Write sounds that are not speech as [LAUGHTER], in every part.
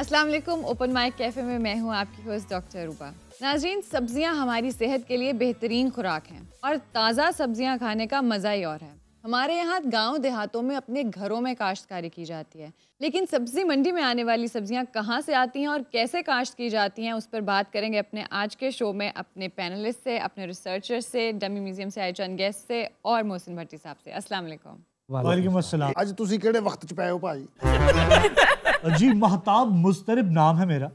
अस्सलाम वालेकुम open mic cafe में मैं हूँ आपकी होस्ट डॉक्टर रूबा नाजरीन सब्जियाँ हमारी सेहत के लिए बेहतरीन खुराक हैं और ताज़ा सब्जियाँ खाने का मज़ा ही और है हमारे यहाँ गांव देहातों में अपने घरों में काश्तकारी की जाती है लेकिन सब्जी मंडी में आने वाली सब्जियाँ कहाँ से आती हैं और कैसे काश्त की जाती हैं उस पर बात करेंगे अपने आज के शो में अपने पैनलिस्ट से अपने रिसर्चर से डमी म्यूजियम से आए चंद गेस्ट से और मोहसिन भट्टी साहब से असल आज वक्त पाए हो भाई [LAUGHS] अजीब महताब मुस्तरब नाम है मेरा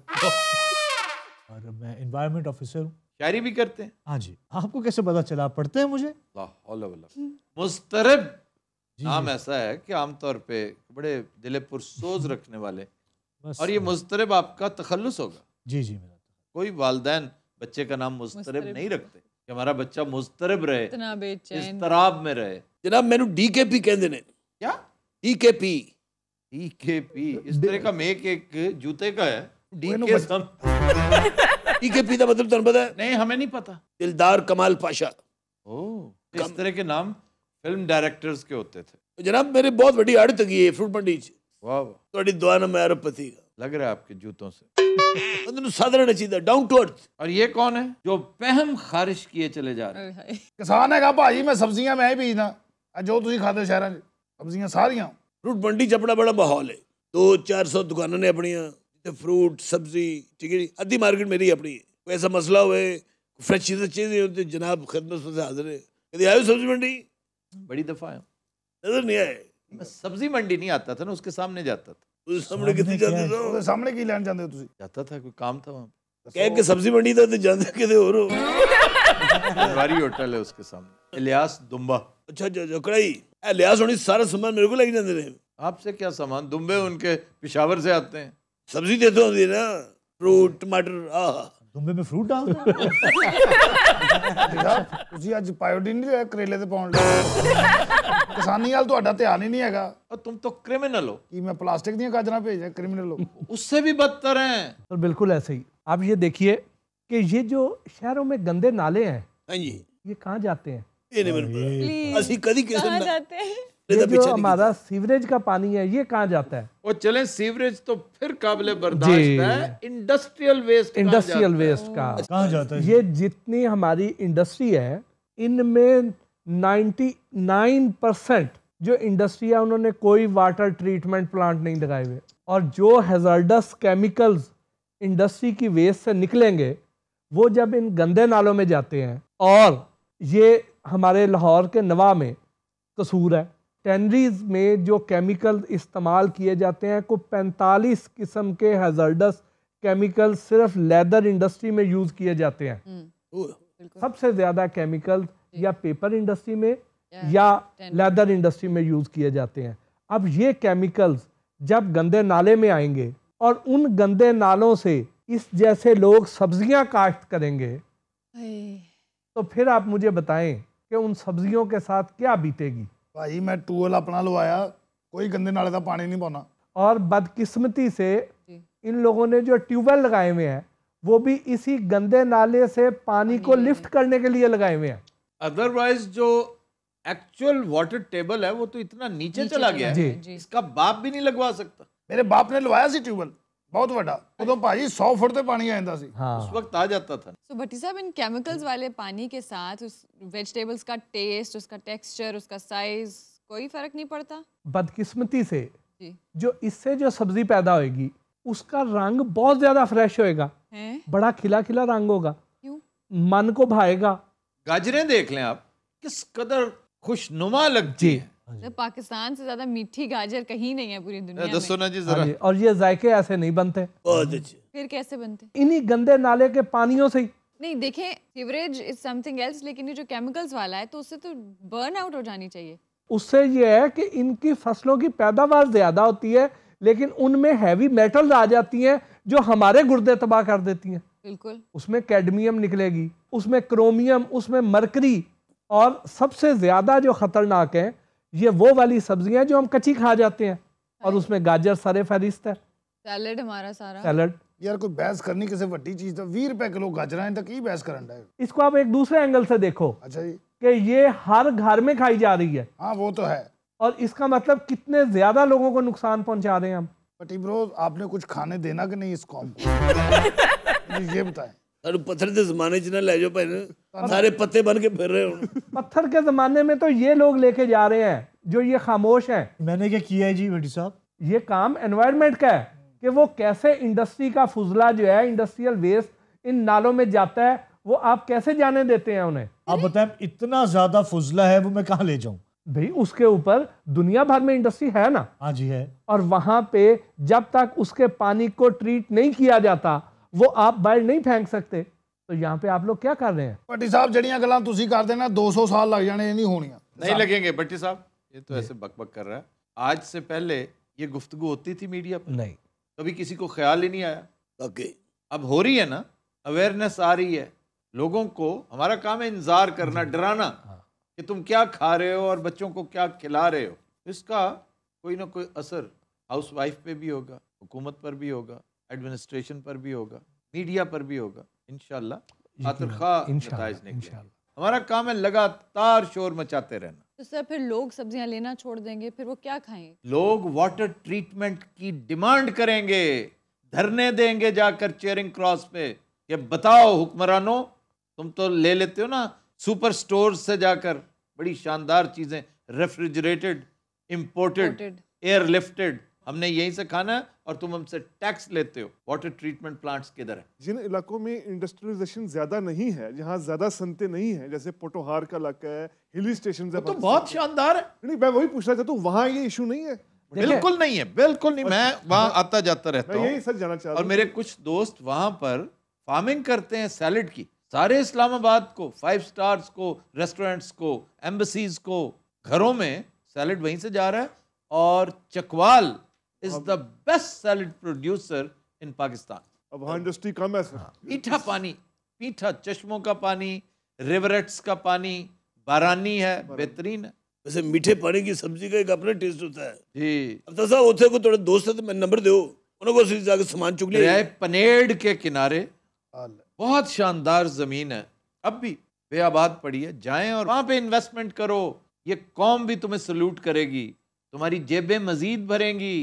और मैं इन्वायरमेंट ऑफिसर हूँ शायरी भी करते हैं हाँ जी आपको कैसे पता चला पढ़ते हैं मुझे मुस्तरब नाम ऐसा है कि आमतौर पे बड़े दिल पुरसोज रखने वाले और ये मुस्तरब आपका तखलस होगा जी जी मेरा कोई वालदे बच्चे का नाम मुस्तरब नहीं रखते कि हमारा बच्चा मुस्तरब रहे इस तराब में रहे जनाब मैं डी के पी कहते ने क्या पी इस तरह का मेक एक जूते का है डीके ईकेपी [LAUGHS] का मतलब तो ओ तो इस तरह के नाम फिल्म डायरेक्टर्स के होते थे जनाब मेरे बहुत बड़ी फ्रूट मंडी लग रहा है आपके जूतों से साधारण चीज है डाउन टू अर्थ और ये कौन है जो पहम खारिश किए चले जा रहे किसान है कहा भाजी मैं सब्जियां मैं ही बीजना जो तुम खाते शहर सब्जियां सारियां ਫਰੂਟ ਮੰਡੀ ਚ ਆਪਣਾ ਬੜਾ ਮਾਹੌਲ ਹੈ 2-400 ਦੁਕਾਨਾਂ ਨੇ ਆਪਣੀਆਂ ਤੇ फ्रूट सब्जी ठीक है ਜੀ ਅੱਧੀ ਮਾਰਕੀਟ ਮੇਰੀ ਆਪਣੀ ਹੈ ਕੋਈ ਐਸਾ ਮਸਲਾ ਹੋਵੇ फ्रेश चीज़ें चाहिए तो जनाब खिदमत से हाजिर है कभी आयो सब्जी मंडी बड़ी दफ़ा नजर नहीं आए सब्जी मंडी नहीं आता था ना उसके सामने जाता था तो सामने कितनी जाते थे सामने की लैंड जाते जाता था कोई काम था वहां तो कह के सब्जी मंडी था तो जाते और हो [LAUGHS] होटल है उसके सामने इलियास दुम्बा अच्छा अच्छा, अच्छा कड़ाई लिहाज होनी सारा सामान मेरे को लग जाते हैं आपसे क्या सामान दुम्बे उनके पिशावर से आते हैं सब्जी दे दो ना फ्रूट टमाटर आह ਦੁੰਬੇ ਮੇ ਫਰੂਟ ਡਾਲ ਦਿੰਦਾ ਤੁਸੀਂ ਅੱਜ ਪਾਇਓਡੀਨ ਨਹੀਂ ਲਿਆ ਕਰੇਲੇ उससे भी बदतर है तो बिल्कुल ऐसे ही आप ये देखिए कि ये जो शहरों में गंदे नाले हैं हाँ ये कहाँ जाते हैं तो हमारा सीवरेज का पानी है ये कहाँ जाता है चले सीवरेज तो फिर इंडस्ट्रियल वेस्ट इंडस्ट्रियल वेस्ट का अच्छा। जाता है ये जितनी हमारी इंडस्ट्री है इनमें 99 परसेंट जो इंडस्ट्री है उन्होंने कोई वाटर ट्रीटमेंट प्लांट नहीं लगाए हुए और जो हेजर्डस केमिकल्स इंडस्ट्री की वेस्ट से निकलेंगे वो जब इन गंदे नालों में जाते हैं और ये हमारे लाहौर के नवा में कसूर है टैनरीज में जो केमिकल इस्तेमाल किए जाते हैं को 45 किस्म के हेजर्डस केमिकल सिर्फ लेदर इंडस्ट्री में यूज़ किए जाते हैं हम्म, सबसे ज़्यादा केमिकल या पेपर इंडस्ट्री में या लेदर इंडस्ट्री में यूज़ किए जाते हैं अब ये केमिकल्स जब गंदे नाले में आएंगे और उन गंदे नालों से इस जैसे लोग सब्जियां काश्त करेंगे तो फिर आप मुझे बताएं कि उन सब्जियों के साथ क्या बीतेगी भाई मैं ਟੂਲ अपना ਲਵਾਇਆ कोई गंदे नाले का पानी नहीं पाना और बदकिस्मती से इन लोगों ने जो ट्यूबवेल लगाए हुए हैं वो भी इसी गंदे नाले से पानी को लिफ्ट करने के लिए लगाए हुए हैं अदरवाइज जो एक्चुअल वाटर टेबल है वो तो इतना नीचे, नीचे चला गया है इसका बाप भी नहीं लगवा सकता मेरे बाप ने लगवाया सी ट्यूबवेल ਬਹੁਤ ਵੱਡਾ ਉਦੋਂ भाजी 100 ਫੁੱਟ ਤੇ ਪਾਣੀ ਆ ਜਾਂਦਾ ਸੀ ਉਸ ਵਕਤ ਆ ਜਾਂਦਾ ਥਾ ਸੋ भट्टी साहब इन केमिकल्स वाले पानी के साथ उस वेजिटेबल्स का टेस्ट उसका टेक्सचर उसका साइज कोई फर्क नहीं पड़ता बदकिस्मती से जो इससे जो सब्जी पैदा होगी उसका रंग बहुत ज्यादा फ्रेश होएगा बड़ा खिला खिला रंग होगा क्यों मन को भाएगा गाजरें देख लें आप किस कदर खुशनुमा लगती है हाँ तो पाकिस्तान से ज्यादा मीठी गाजर कहीं नहीं है पूरी दुनिया दोस्तों ना जी जरा हाँ और ये जायके ऐसे नहीं बनते बहुत अच्छे फिर कैसे बनते इन्हीं गंदे नाले के पानियों से ही नहीं देखें सीवरेज इज समथिंग एल्स लेकिन ये जो केमिकल्स वाला है तो उससे तो बर्न आउट हो जानी चाहिए उससे ये है कि इनकी फसलों की पैदावार ज्यादा होती है लेकिन उनमें हैवी मेटल्स आ जाती हैं जो हमारे गुर्दे तबाह कर देती हैं बिल्कुल उसमें कैडमियम निकलेगी उसमें क्रोमियम उसमें मरकरी और सबसे ज्यादा जो खतरनाक है ये वो वाली सब्जियां जो हम कच्ची खा जाते हैं और उसमें गाजर सारे फहरिस्त है सैलड हमारा सारा सैलड यार कोई बहस करनी किसी वड्डी चीज तो 20 रुपए किलो गाजरा बहस करन इसको आप एक दूसरे एंगल से देखो अच्छा जी कि ये हर घर में खाई जा रही है हाँ वो तो है और इसका मतलब कितने ज्यादा लोगों को नुकसान पहुंचा रहे हैं हम पटी ब्रो आपने कुछ खाने देना कि नहीं इस कॉम को [LAUGHS] ये बताएं अरे पत्थर के जमाने च ना ले जाओ भाई सारे पत्ते बन के फिर रहे हो पत्थर के जमाने में तो ये लोग लेके जा रहे हैं जो ये खामोश है मैंने क्या किया है जी बेटी साहब ये काम एनवायरमेंट का है कि वो कैसे इंडस्ट्री का फुजला जो है इंडस्ट्रियल वेस्ट इन नालों में जाता है वो आप कैसे जाने देते हैं उन्हें आप बताएं इतना ज्यादा फुजला है वो मैं कहाँ ले जाऊँ भाई उसके ऊपर दुनिया भर में इंडस्ट्री है ना हाँ जी है और वहाँ पे जब तक उसके पानी को ट्रीट नहीं किया जाता वो आप बाहर नहीं फेंक सकते तो यहाँ पे आप लोग क्या कर रहे हैं भट्टी साहब जड़िया गल कर देना दो सौ साल लग जाने ये नहीं होनी नहीं लगेंगे भट्टी साहब ये तो ऐसे बकबक कर रहा है आज से पहले ये गुफ्तु होती थी मीडिया पर नहीं कभी किसी को ख्याल ही नहीं आया ओके अब हो रही है ना अवेयरनेस आ रही है लोगों को हमारा काम है इंतजार करना डराना हाँ। कि तुम क्या खा रहे हो और बच्चों को क्या खिला रहे हो इसका कोई ना कोई असर हाउस वाइफ पे भी होगा हुकूमत पर भी होगा एडमिनिस्ट्रेशन पर भी होगा मीडिया पर भी होगा इन हमारा काम है लगातार शोर मचाते रहना तो सर फिर लोग सब्जियां लेना छोड़ देंगे फिर वो क्या खाएंगे लोग वाटर ट्रीटमेंट की डिमांड करेंगे धरने देंगे जाकर चेयरिंग क्रॉस पे कि बताओ हुक्मरानों तुम तो ले लेते हो ना सुपर स्टोर से जाकर बड़ी शानदार चीज़ें रेफ्रिजरेटेड इम्पोर्टेड एयरलिफ्टेड हमने यहीं से खाना है और तुम हमसे टैक्स लेते हो वाटर ट्रीटमेंट प्लांट्स किधर है जिन इलाकों में इंडस्ट्रियलाइजेशन ज्यादा नहीं है जहाँ ज्यादा संते नहीं है जैसे पोटोहार का इलाका है हिल स्टेशन तो तो बहुत शानदार है नहीं मैं वही पूछना चाहता हूँ तो वहाँ ये इशू नहीं है बिल्कुल नहीं है बिल्कुल नहीं मैं अच्छा। वहाँ आता जाता रहता हूँ यही सर जाना चाहता और मेरे कुछ दोस्त वहाँ पर फार्मिंग करते हैं सैलड की सारे इस्लामाबाद को फाइव स्टार्स को रेस्टोरेंट्स को एम्बसीज को घरों में सैलड वहीं से जा रहा है और Chakwal is the best salad producer in Pakistan अब हाँ इंडस्ट्री कम है सर हाँ। मीठा पानी मीठा चश्मों का पानी रिवरेट्स का पानी बारानी है बेहतरीन है वैसे मीठे पानी की सब्जी का एक अपना टेस्ट होता है जी अब तो साहब उसे को थोड़े दोस्त है तो मैं नंबर दो उनको सीधे जाकर सामान चुक लिया है पनेड के किनारे बहुत शानदार जमीन है अब भी वे आबाद पड़ी है जाए और वहाँ पे इन्वेस्टमेंट करो ये कौम भी तुम्हें सल्यूट करेगी तुम्हारी जेबें मजीद भरेंगी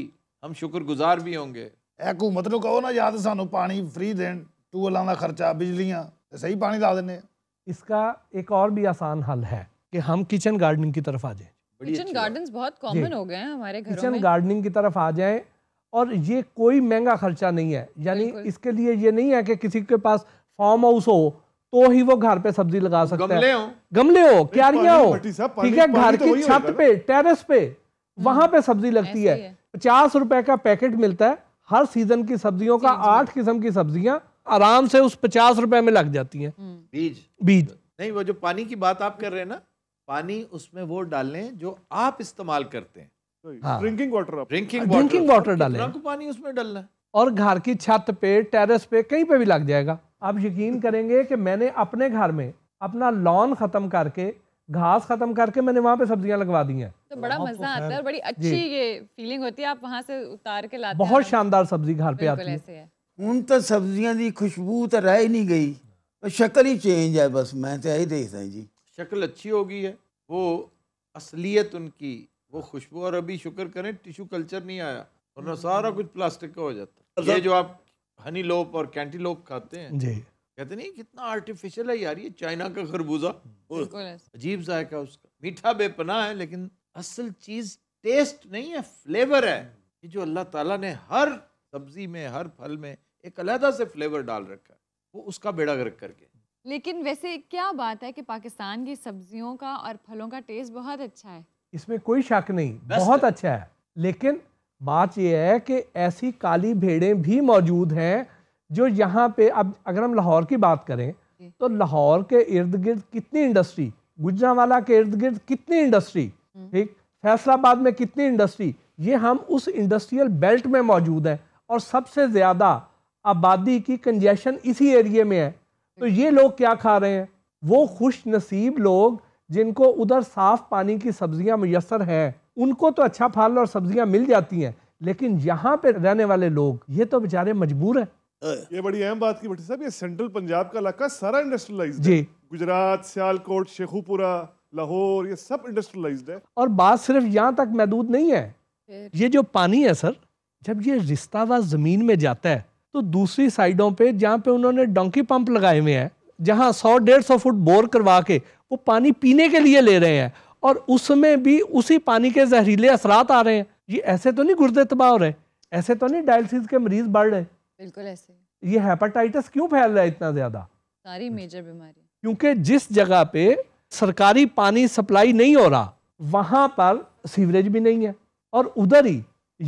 हम शुक्रगुजार भी होंगे ਹਕੂਮਤ मतलब कहो ना याद ਤਾਂ पानी फ्री ਫ੍ਰੀ टूवलों का खर्चा बिजलियाँ ਬਿਜਲੀਆਂ ਤੇ ਸਹੀ ਪਾਣੀ ਲਾ इसका एक और भी आसान हल है कि हम किचन गार्डनिंग की तरफ आ जाए किचन गार्डन्स बहुत कॉमन हो गए हैं हमारे घरों किचन गार्डनिंग की तरफ आ जाए और ये कोई महंगा खर्चा नहीं है यानी इसके लिए ये नहीं है कि किसी के पास फार्म हाउस हो तो ही वो घर पे सब्जी लगा सकते हैं गमले हो क्यारियां हो ठीक है घर तो की छत पे टेरेस पे वहां हम्म। पे सब्जी लगती है पचास रुपए का पैकेट मिलता है हर सीजन की सब्जियों का आठ किस्म की सब्जियां आराम से उस पचास रुपए में लग जाती हैं हम्म। बीज बीज नहीं वो जो पानी की बात आप कर रहे हैं ना पानी उसमें वो डालें जो आप इस्तेमाल करते हैं drinking water drinking drinking water डालें पानी उसमें डालना है और घर की छत पे टेरेस पे कहीं पे भी लग जाएगा आप यकीन करेंगे कि मैंने अपने घर में अपना लॉन ख़त्म करके घास खत्म करके मैंने वहाँ पे सब्जियाँ लगवा दी हैं तो बड़ा तो मजा आता है और बड़ी अच्छी ये फीलिंग होती है आप वहाँ से उतार के लाते बहुत शानदार सब्जी घर पे आती है ਹੁਣ ਤਾਂ ਸਬਜ਼ੀਆਂ ਦੀ ਖੁਸ਼ਬੂ ਤਾਂ ਰਹਿ ਨਹੀਂ ਗਈ शक्ल ही चेंज है बस मैं तो यही देखता जी शक्ल अच्छी हो गई है वो असलियत उनकी वो खुशबू और अभी शुक्र करें टिश्यू कल्चर नहीं आया और सारा कुछ प्लास्टिक का हो जाता ये जो आप हनी लोप और कैंटी लोप खाते हैं जी कहते नहीं कितना आर्टिफिशियल है यार ये चाइना का खरबूजा हम्म। अजीब जायका उसका मीठा बेपना है लेकिन असल चीज टेस्ट नहीं है फ्लेवर है हम्म। ये जो अल्लाह ताला ने हर सब्जी में हर फल में एक अलहदा से फ्लेवर डाल रखा है वो उसका बेड़ा गर्क करके लेकिन वैसे क्या बात है कि पाकिस्तान की सब्जियों का और फलों का टेस्ट बहुत अच्छा है इसमें कोई शक नहीं बहुत अच्छा है लेकिन बात यह है कि ऐसी काली भेड़ें भी मौजूद हैं जो यहाँ पे अब अगर हम लाहौर की बात करें तो लाहौर के इर्द गिर्द कितनी इंडस्ट्री गुजरावाला के इर्द गिर्द कितनी इंडस्ट्री हम्म। ठीक फैसलाबाद में कितनी इंडस्ट्री ये हम उस इंडस्ट्रियल बेल्ट में मौजूद हैं और सबसे ज़्यादा आबादी की कंजेशन इसी एरिए में है तो हम्म। ये लोग क्या खा रहे हैं वो खुश नसीब लोग जिनको उधर साफ़ पानी की सब्जियां मैसर हैं उनको तो अच्छा फल और सब्जियां मिल जाती हैं लेकिन यहाँ पे रहने वाले लोग ये तो बेचारे मजबूर हैं ये बड़ी अहम बात की भट्टी साहब ये सेंट्रल पंजाब का इलाका सारा इंडस्ट्रियलाइज्ड है गुजरात सियालकोट शेखुपुरा लाहौर ये सब इंडस्ट्रियलाइज्ड है और बात सिर्फ यहाँ तक महदूद नहीं है ये जो पानी है सर जब ये रिश्ता व ज़मीन में जाता है तो दूसरी साइडों पे जहाँ पे उन्होंने डोंकी पंप लगाए हुए हैं जहाँ सौ डेढ़ सौ फुट बोर करवा के वो पानी पीने के लिए ले रहे हैं और उसमें भी उसी पानी के जहरीले असरात आ रहे हैं ये ऐसे तो नहीं गुर्दे तबाह हो रहे ऐसे तो नहीं डायलिसिस के मरीज़ बढ़ रहे हैं बिल्कुल ऐसे ये हेपेटाइटिस क्यों फैल रहा है इतना ज्यादा सारी मेजर बीमारी क्योंकि जिस जगह पे सरकारी पानी सप्लाई नहीं हो रहा वहां पर सीवरेज भी नहीं है और उधर ही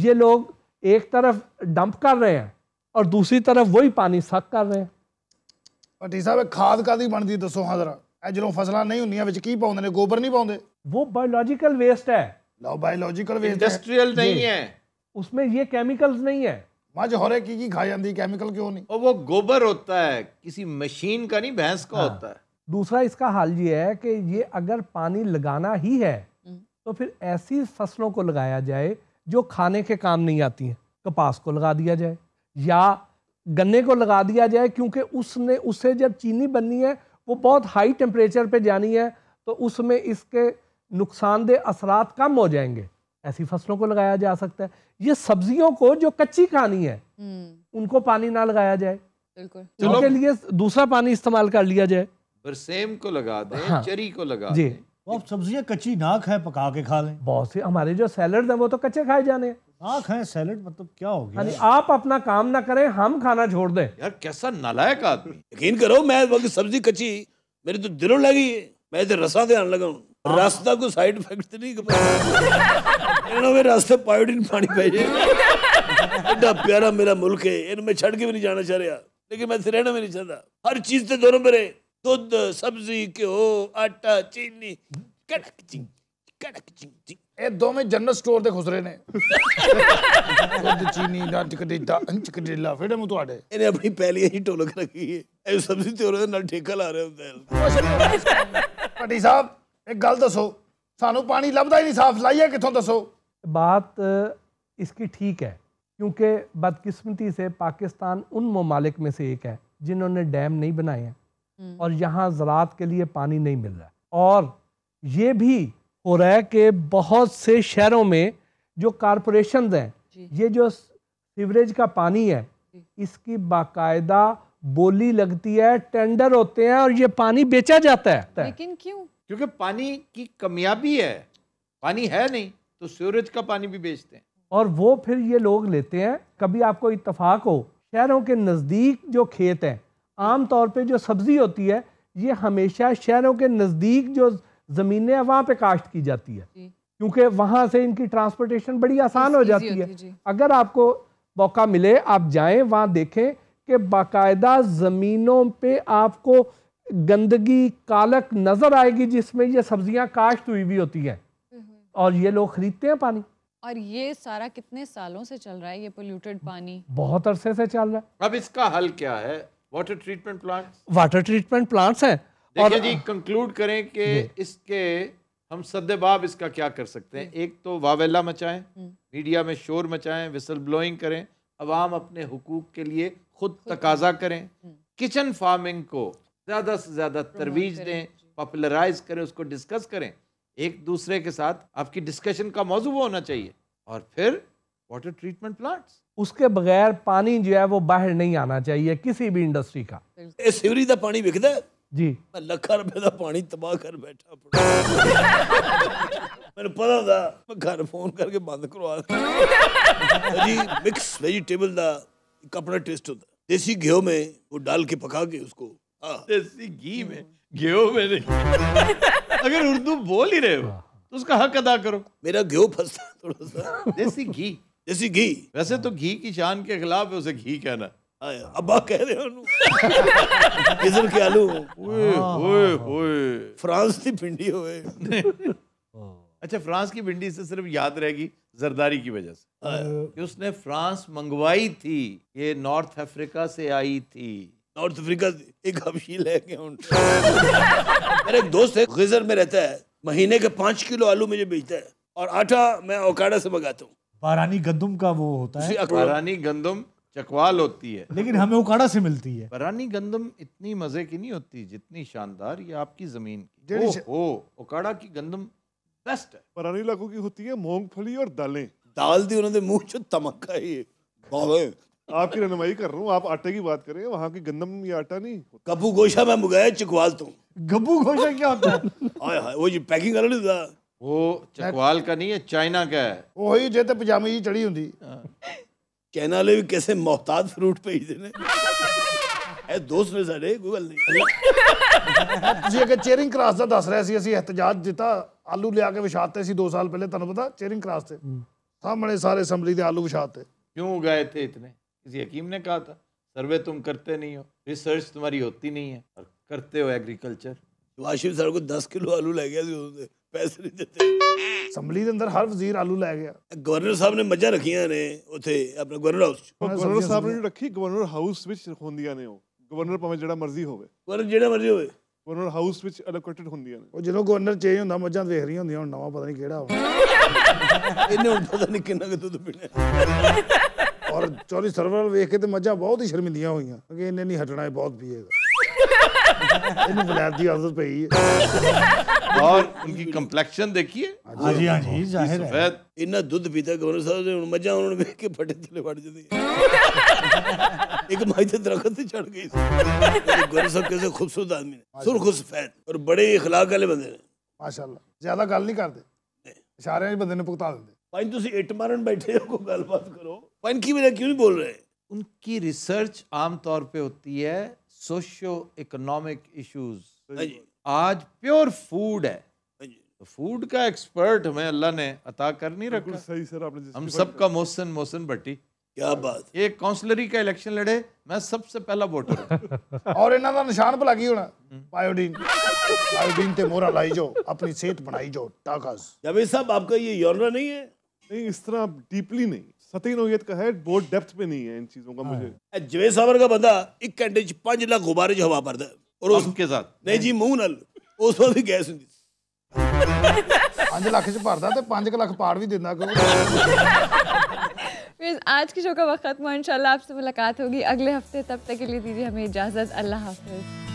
ये लोग एक तरफ डंप कर रहे हैं और दूसरी तरफ वही पानी सक कर रहे हैं ਭੱਟੀ ਸਾਹਿਬ ਖਾਦ ਕਾਦੀ ਬਣਦੀ ਦੱਸੋ ਹਾਂ ਜ਼ਰਾ जो फसल नहीं होंगे बच्चे की ਕੀ गोबर नहीं पाते वो बायोलॉजिकल वेस्ट है बायोलॉजिकल वेस्ट इंडस्ट्रियल नहीं है उसमें ये केमिकल्स नहीं है मज हो रहे की की खाई जाती केमिकल क्यों नहीं और वो गोबर होता है किसी मशीन का नहीं भैंस का हाँ। होता है दूसरा इसका हाल ये है कि ये अगर पानी लगाना ही है हम्म। तो फिर ऐसी फसलों को लगाया जाए जो खाने के काम नहीं आती हैं कपास को लगा दिया जाए या गन्ने को लगा दिया जाए क्योंकि उसने उससे जब चीनी बननी है वो बहुत हाई टेम्परेचर पे जानी है तो उसमें इसके नुकसानदेह असरात कम हो जाएंगे ऐसी फसलों को लगाया जा सकता है ये सब्जियों को जो कच्ची खानी है हम्म। उनको पानी ना लगाया जाए बिल्कुल उनके लिए दूसरा पानी इस्तेमाल कर लिया जाए बरसेम को लगा दें हाँ। चरी को लगा जी आप सब्जियां कच्ची ना खाए पका के खा लें बहुत से हमारे जो सैलड है वो तो कच्चे खाए जाने ना खाएं सैलड मतलब क्या हो गया आप अपना काम ना करें हम खाना छोड़ दें यार कैसा नालायक आदमी यकीन करो मैं सब्जी कच्ची मेरी तो दिलों लगी है मैं तो रसा ध्यान लगा रस का कोई साइड इफेक्ट नहीं रस तो पायोडीन पानी पाई एडा प्यारा मेरा मुल्क है मैं छड़ के भी नहीं जाना चाह रहा लेकिन मैं इतना रहना भी नहीं चाहता हर चीज से तो दोनों मेरे दुध सब्जी घ्यो आटा चीनी कड़क चिंग जनरल रहे ਭੱਟੀ ਸਾਹਿਬ ਇੱਕ ਗੱਲ ਦੱਸੋ ਸਾਨੂੰ ਪਾਣੀ ਲੱਭਦਾ ਹੀ ਨਹੀਂ ਸਾਫ਼ ਲਾਈਏ ਕਿੱਥੋਂ ਦੱਸੋ बात इसकी ठीक है क्योंकि बदकिस्मती से पाकिस्तान उन ममालिक में से एक है जिन्होंने डैम नहीं बनाए हैं और यहाँ ज़रात के लिए पानी नहीं मिल रहा और ये भी हो रहा है कि बहुत से शहरों में जो कारपोरेशन हैं ये जो सीवरेज का पानी है इसकी बाकायदा बोली लगती है टेंडर होते हैं और ये पानी बेचा जाता है लेकिन क्यों क्योंकि पानी की कमियाबी है पानी है नहीं तो सूरज का पानी भी बेचते हैं और वो फिर ये लोग लेते हैं कभी आपको इतफाक हो शहरों के नज़दीक जो खेत हैं आम तौर पे जो सब्ज़ी होती है ये हमेशा शहरों के नज़दीक जो ज़मीनें हैं वहाँ पे काश्त की जाती है क्योंकि वहाँ से इनकी ट्रांसपोर्टेशन बड़ी आसान हो जाती है अगर आपको मौका मिले आप जाएं वहाँ देखें कि बाकायदा ज़मीनों पे आपको गंदगी कालक नज़र आएगी जिसमें ये सब्जियां काश्त हुई भी होती हैं और ये लोग ख़रीदते हैं पानी और ये सारा कितने सालों से चल रहा है ये पोल्यूटेड पानी बहुत अरसे से चल रहा है अब इसका हल क्या है water treatment plant water treatment plants हैं और जी कंक्लूड करें कि इसके हम सदबाब इसका क्या कर सकते हैं एक तो वावेला मचाएं हम्म। मीडिया में शोर मचाएं विसल ब्लोइंग करें अवाम अपने हुकूक के लिए खुद तकाजा करें हम्म। किचन फार्मिंग को ज़्यादा से ज़्यादा तरवीज दें पॉपुलराइज करें उसको डिस्कस करें एक दूसरे के साथ आपकी डिस्कशन का मौजू होना चाहिए और फिर वाटर ट्रीटमेंट प्लांट्स उसके बगैर पानी जो है वो बाहर नहीं आना चाहिए किसी भी इंडस्ट्री का सिवरी का पानी विकदा जी लख लखा रुपए का पानी तबाह कर बैठा मैं पता था मैं घर फोन करके बंद करवा [LAUGHS] जी मिक्स वेजिटेबल का अपना टेस्ट होता देसी घी में वो डाल के पका के उसको हाँ। देसी घी में गेहूं में नहीं [LAUGHS] अगर उर्दू बोल ही रहे हो तो उसका हक अदा करो मेरा गेहूं फंसता थोड़ा सा देसी घी देसी घी वैसे तो घी की शान के खिलाफ है उसे घी कहना हाँ, अब्बा कह रहे हो [LAUGHS] हाँ। फ्रांस की पिंडी हो [LAUGHS] अच्छा फ्रांस की भिंडी से सिर्फ याद रहेगी जरदारी की वजह से हाँ। कि उसने फ्रांस मंगवाई थी ये नॉर्थ अफ्रीका से आई थी नॉर्थ अफ्रीका एक हबशी ले [LAUGHS] एक दोस्त है गजर में रहता है महीने के पांच किलो आलू मुझे बेचता है और आटा मैं ओकाड़ा से मंगाता हूँ बारानी गंदम का वो होता है बारानी गंदम चकवाल होती है लेकिन हमें उकाड़ा से मिलती है बरानी गंदम इतनी मजे की नहीं होती जितनी शानदार ये आपकी जमीन की ओ, ओ उकाड़ा की गंदम बेस्ट है पर अनिल इलाकों की होती है मूंगफली और दालें दाल दी उन्होंने मुंह चो तमक्का ही बावे आपकी रहनुमाई कर रहा हूँ आप आटे की बात करें वहाँ की गंदम या आटा नहीं गब्बू गोशा मैं मुगाया चकवाल तो गब्बू गोशा क्या होता है हाय हाय वो जी पैकिंग कर था वो चकवाल का नहीं है चाइना का है वही जे तो पजामे जी चढ़ी हुंदी चाइना वाले भी कैसे मोहताज फ्रूट पे ही देने ਦੋਸਤ दोस्त ने सारे गूगल नहीं ਤੁਸੀਂ अगर चेयरिंग ਕਰਾਸ ਦਾ ਦੱਸ ਰਿਹਾ ਸੀ ਅਸੀਂ ਇhtਜਾਜ ਦਿੱਤਾ ਆਲੂ ਲਿਆ ਕੇ ਵਿਛਾਤੇ ਸੀ 2 ਸਾਲ ਪਹਿਲੇ ਤੁਹਾਨੂੰ ਪਤਾ ਚੇਰਿੰਗ ਕਰਾਸ ਤੇ ਸਾਹਮਣੇ ਸਾਰੇ ਅਸੈਂਬਲੀ ਦੇ ਆਲੂ ਵਿਛਾਤੇ क्यों उगाए थे इतने किसी हकीम ने कहा था सर्वे तुम करते नहीं हो रिसर्च तुम्हारी होती नहीं है और करते हो एग्रीकल्चर वाशिफ सर को दस किलो आलू ले गया उसे पैसे नहीं देते असम्बली ਦੇ ਅੰਦਰ ਹਰ ਵਜ਼ੀਰ ਆਲੂ ਲੈ ਗਿਆ ਗਵਰਨਰ ਸਾਹਿਬ ਨੇ ਮੱਝਾਂ ਰੱਖੀਆਂ ਨੇ ਉੱਥੇ ਆਪਣਾ ਗਵਰਨਰ ਹਾਊਸ ਗਵਰਨਰ ਸਾਹਿਬ ਨੇ ਰੱਖੀ ਗਵਰਨਰ ਹਾਊਸ ਵਿੱਚ ਹੁੰਦੀਆਂ ਨੇ ਉਹ ਗਵਰਨਰ ਭਾਵੇਂ ਜਿਹੜਾ ਮਰਜ਼ੀ ਹੋਵੇ ਗਵਰਨਰ ਜਿਹੜਾ ਮਰਜ਼ੀ ਹੋਵੇ ਉਹਨਾਂ ਹਾਊਸ ਵਿੱਚ ਅਲੋਕੇਟਡ ਹੁੰਦੀਆਂ ਨੇ ਉਹ ਜਦੋਂ ਗਵਰਨਰ ਚੇਂਜ ਹੁੰਦਾ ਮੱਝਾਂ ਵੇਖ ਰਹੀਆਂ ਹੁੰਦੀਆਂ ਹੁਣ ਨਵਾਂ ਪਤਾ ਨਹੀਂ ਕਿਹੜਾ ਆਉਣਾ ਇਹਨੇ ਹੁਣ ਪਤਾ ਨਹੀਂ ਕਿੰਨਾ ਕੁ ਦੁੱਧ ਪੀਣਾ ਔਰ ਚੌਰੀ ਸਰਵਰ ਵੇਖ ਕੇ ਤੇ ਮੱਝਾਂ ਬਹੁਤ ਹੀ ਸ਼ਰਮਿੰਦੀਆਂ ਹੋਈਆਂ ਕਿ ਇਹਨੇ ਨਹੀਂ ਹਟਣਾ ਇਹ ਬਹੁਤ ਪੀਏਗਾ ਇਹਨੂੰ ਬਲੈਦ ਦੀ ਆਦਤ ਪਈ ਹੈ और उनकी कंप्लेक्शन देखिए हाँ जी हाँ जी जाहिर है इतना दूध पीता गवर्नर साहब ने मजा उन्होंने देख के फटे चले फट जाते एक माई से दरखत से चढ़ गई गवर्नर साहब कैसे खूबसूरत आदमी ने सुर्ख सफेद और बड़े इखलाक वाले बंदे ने माशाल्लाह ज्यादा गल नहीं करते इशारे बंदे ने पुकता देते ਭਾਈ ਤੁਸੀਂ ਇੱਟ ਮਾਰਨ ਬੈਠੇ ਹੋ ਕੋਈ ਗੱਲਬਾਤ करो पाइन की ਬਿਨਾ क्यों नहीं बोल रहे उनकी रिसर्च आमतौर पे होती है सोशियो इकोनॉमिक इश्यूज आज प्योर फूड है हाँ तो फूड का एक्सपर्ट हमें अल्लाह ने अता कर नहीं रखा सही सर आपने हम सबका मोहसन मोहसन भट्टी क्या बात एक काउंसलरी का इलेक्शन लड़े मैं सबसे पहला वोटर [LAUGHS] और ਇਹਨਾਂ ਦਾ ਨਿਸ਼ਾਨ ਭਲਾ ਕੀ ਹੋਣਾ बायोडीन ਬਾਇਓਡੀਨ ਤੇ ਮੋਹਰਾ ਲਾਈ ਜੋ ਆਪਣੀ ਸਿਹਤ ਬਣਾਈ ਜੋ ਤਾਕਤ ਜਵੇ ਸਾਹਿਬ ਆਪਕਾ ਇਹ ਯੋजना नहीं है नहीं इस तरह डीपली नहीं सतही नोयत का है बहुत डेप्थ पे नहीं है इन चीजों का मुझे हाँ। जवेद साबर का बंदा एक घंटे 5 लाख गुब्बारे हवा हवा है और उसके साथ नहीं जी ਮੂੰਹ ਨਾਲ उस ਵਾਰ भी गैस ਹੁੰਦੀ ਸੀ 5 ਲੱਖ ਚ ਭਰਦਾ ਤੇ 5 ਲੱਖ ਪਾੜ ਵੀ ਦਿੰਦਾ फिर आज की शो का वक्त खत्म हुआ इंशाल्लाह आपसे मुलाकात होगी अगले हफ्ते तब तक के लिए दीजिए हमें इजाज़त अल्लाह हाफिज़